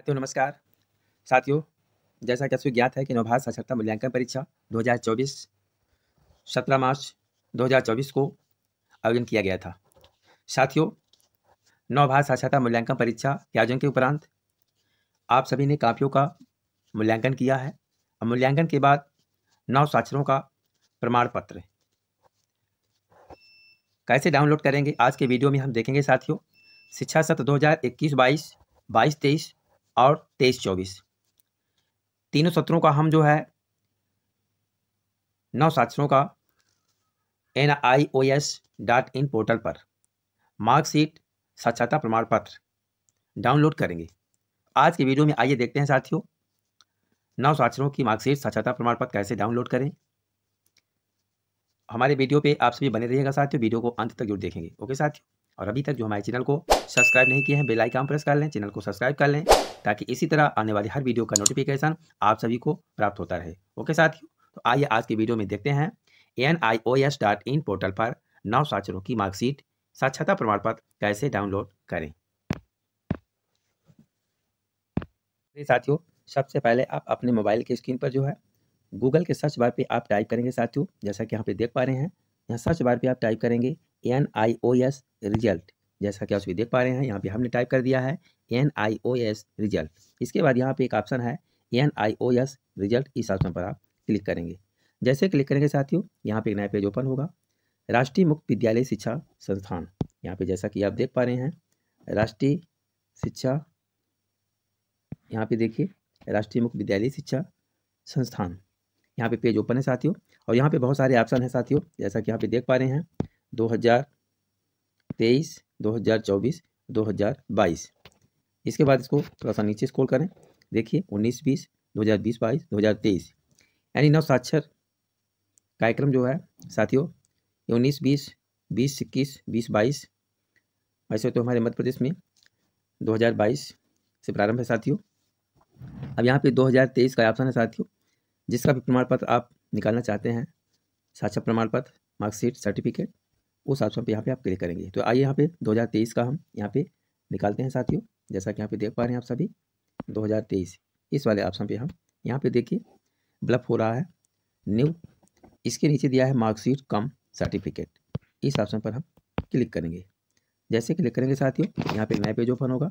साथियों नमस्कार साथियों जैसा कि अस्वी ज्ञात है कि नवभारत साक्षरता मूल्यांकन परीक्षा 2024 17 मार्च 2024 को आयोजन किया गया था साथियों नवभारत साक्षरता मूल्यांकन परीक्षा के आयोजन के उपरांत आप सभी ने कापियों का मूल्यांकन किया है और मूल्यांकन के बाद नौ साक्षरों का प्रमाण पत्र कैसे डाउनलोड करेंगे आज के वीडियो में हम देखेंगे साथियों शिक्षा सत्र 2021-22 22-23 और तेईस चौबीस तीनों सत्रों का हम जो है नौ साक्षरों का N I O S dot in portal पर मार्कशीट साक्षरता प्रमाण पत्र डाउनलोड करेंगे आज के वीडियो में आइए देखते हैं साथियों नौ साक्षरों की मार्कशीट साक्षरता प्रमाण पत्र कैसे डाउनलोड करें हमारे वीडियो पे आप सभी बने रहिएगा साथियों वीडियो को अंत तक जरूर देखेंगे ओके साथियों और अभी तक जो हमारे चैनल को सब्सक्राइब नहीं किया है बेल आइकन प्रेस कर लें चैनल को सब्सक्राइब कर लें ताकि इसी तरह आने वाली हर वीडियो का नोटिफिकेशन आप सभी को प्राप्त होता रहे ओके साथियों तो आइए आज की वीडियो में देखते हैं N I O S dot in portal पर नौ साक्षरों की मार्कशीट साक्षरता प्रमाण पत्र कैसे डाउनलोड करें साथियों सबसे पहले आप अपने मोबाइल के स्क्रीन पर जो है गूगल के सर्च बार पे आप टाइप करेंगे साथियों जैसा कि यहाँ पे देख पा रहे हैं यहाँ सर्च बार पे आप टाइप करेंगे N I O S result जैसा कि आप सभी देख पा रहे हैं यहाँ पे हमने टाइप कर दिया है N I O S result इसके बाद यहाँ पे एक ऑप्शन है N I O S result इस ऑप्शन पर आप क्लिक करेंगे जैसे क्लिक करेंगे साथियों यहाँ पे एक नया पेज ओपन होगा राष्ट्रीय मुक्त विद्यालय शिक्षा संस्थान यहाँ पे जैसा कि आप देख पा रहे हैं राष्ट्रीय शिक्षा यहाँ पे देखिए राष्ट्रीय मुक्त विद्यालय शिक्षा संस्थान यहाँ पे पेज ओपन है साथियों और यहाँ पे बहुत सारे ऑप्शन हैं साथियों जैसा कि यहाँ पे देख पा रहे हैं दो हज़ार तेईस दो हज़ार चौबीस दो हज़ार बाईस इसके बाद इसको थोड़ा सा नीचे स्कोर करें देखिए उन्नीस बीस दो हज़ार बीस बाईस दो हज़ार तेईस यानी नौ साक्षर कार्यक्रम जो है साथियों ये उन्नीस बीस बीस इक्कीस बीस बाईस वैसे तो हमारे मध्य प्रदेश में 2022 से प्रारंभ है साथियों अब यहाँ पे 2023 का ऑप्शन है साथियों जिसका भी प्रमाण पत्र आप निकालना चाहते हैं साक्षर प्रमाण पत्र मार्कशीट सर्टिफिकेट उस ऑप्शन पर यहाँ पे आप क्लिक करेंगे तो आइए यहाँ पे 2023 का हम यहाँ पे निकालते हैं साथियों जैसा कि यहाँ पे देख पा रहे हैं आप सभी 2023 इस वाले ऑप्शन पे हम यहाँ पे देखिए ब्लफ हो रहा है न्यू इसके नीचे दिया है मार्कशीट कम सर्टिफिकेट इस ऑप्शन पर हम क्लिक करेंगे जैसे क्लिक करेंगे साथियों यहाँ पे नया पेज ओपन होगा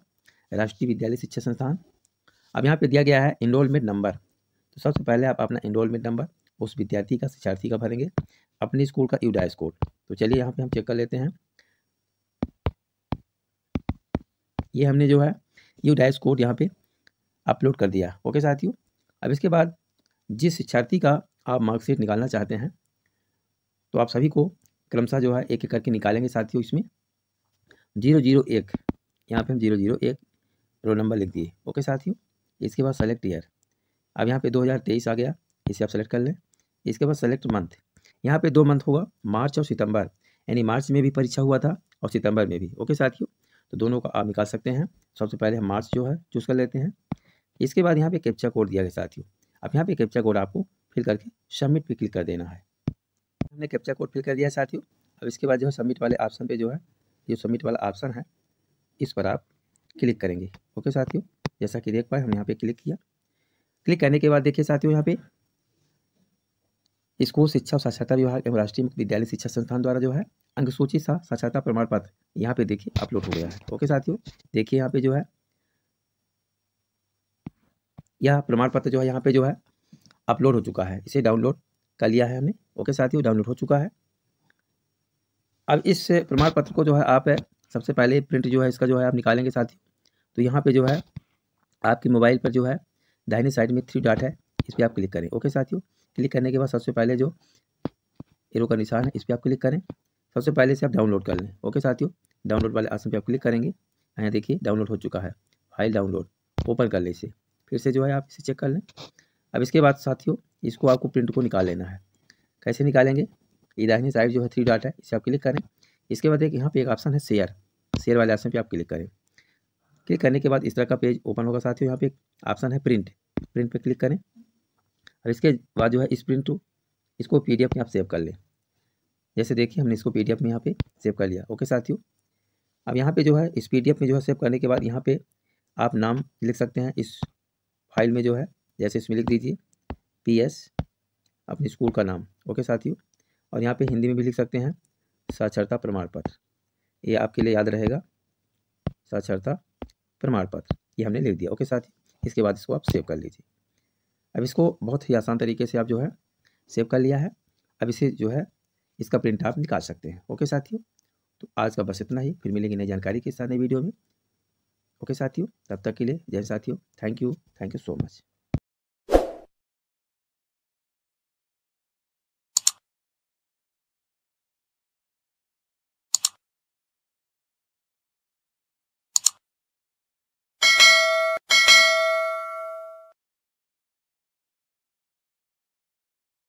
राष्ट्रीय विद्यालय शिक्षा संस्थान अब यहाँ पे दिया गया है इनरोलमेंट नंबर तो सबसे पहले आप अपना इनरोलमेंट नंबर उस विद्यार्थी का शिक्षार्थी का भरेंगे अपने स्कूल का यूडा स्कोर तो चलिए यहाँ पे हम चेक कर लेते हैं ये हमने जो है डाइस कोड यहाँ पे अपलोड कर दिया ओके साथियों अब इसके बाद जिस शिक्षार्थी का आप मार्कशीट निकालना चाहते हैं तो आप सभी को क्रमशः जो है एक एक करके निकालेंगे साथियों इसमें जीरो जीरो एक यहाँ पे हम zero zero one roll number लिख दिए ओके साथियों इसके बाद सेलेक्ट ईयर अब यहाँ पे तेईस आ गया इसे आप सेलेक्ट कर लें इसके बाद सेलेक्ट मंथ यहाँ पे दो मंथ होगा मार्च और सितंबर यानी मार्च में भी परीक्षा हुआ था और सितंबर में भी ओके साथियों तो दोनों का आप निकाल सकते हैं सबसे पहले हम मार्च जो है चूज़ कर लेते हैं इसके बाद यहाँ पे कैप्चा कोड दिया गया साथियों अब यहाँ पे कैप्चा कोड आपको फिल करके सबमिट पे क्लिक कर देना है हमने कैप्चा कोड फिल कर दिया साथियों अब इसके बाद जो है सबमिट वाले ऑप्शन पर जो है जो सबमिट वाला ऑप्शन है इस पर आप क्लिक करेंगे ओके साथियों जैसा कि देख पाए हमने यहाँ पर क्लिक किया क्लिक करने के बाद देखिए साथियों यहाँ पे स्कूल शिक्षा और साक्षरता विभाग एवं राष्ट्रीय मुक्त विद्यालय शिक्षा संस्थान द्वारा जो है अंकसूची सा साक्षरता प्रमाण पत्र यहाँ पे देखिए अपलोड हो गया है ओके साथियों देखिए यहाँ पे जो है यह प्रमाण पत्र जो है यहाँ पे जो है अपलोड हो चुका है इसे डाउनलोड कर लिया है हमने ओके साथियों डाउनलोड हो चुका है अब इस प्रमाण पत्र को जो है आप सबसे पहले प्रिंट जो है इसका जो है आप निकालेंगे साथियों तो यहाँ पे जो है आपके मोबाइल पर जो है दाहिने साइड में थ्री डॉट है इस पर आप क्लिक करें ओके साथियों क्लिक करने के बाद सबसे पहले जो एरो का निशान है इस पर आप क्लिक करें सबसे पहले से आप डाउनलोड कर लें ओके साथियों डाउनलोड वाले आसन पर आप क्लिक करेंगे यहाँ देखिए डाउनलोड हो चुका है फाइल डाउनलोड ओपन कर लें इसे फिर से जो है आप इसे चेक कर लें अब इसके बाद साथियों इसको आपको प्रिंट को निकाल लेना है कैसे निकालेंगे ये दाहिनी साइड जो है थ्री डाटा है इसे आप क्लिक करें इसके बाद एक यहाँ पे एक ऑप्शन है शेयर शेयर वाले ऑप्शन पे आप क्लिक करें क्लिक करने के बाद इस तरह का पेज ओपन होगा साथियों यहाँ पे एक ऑप्शन है प्रिंट प्रिंट पे क्लिक करें अब इसके बाद जो है स्प्रिंट टू इसको पी में आप सेव कर लें जैसे देखिए हमने इसको पी में यहाँ पे सेव कर लिया ओके साथियों अब यहाँ पे जो है इस पी में जो है सेव करने के बाद यहाँ पे आप नाम लिख सकते हैं इस फाइल में जो है जैसे इसमें लिख दीजिए पी अपने स्कूल का नाम ओके साथियों और यहाँ पे हिंदी में भी लिख सकते हैं साक्षरता प्रमाण पत्र ये आपके लिए याद रहेगा साक्षरता प्रमाण पत्र ये हमने लिख दिया ओके साथी इसके बाद इसको आप सेव कर लीजिए अब इसको बहुत ही आसान तरीके से आप जो है सेव कर लिया है अब इसे जो है इसका प्रिंट आप निकाल सकते हैं ओके साथियों तो आज का बस इतना ही फिर मिलेंगे नई जानकारी के साथ नई वीडियो में ओके साथियों तब तक के लिए जय साथियों thank you thank you so much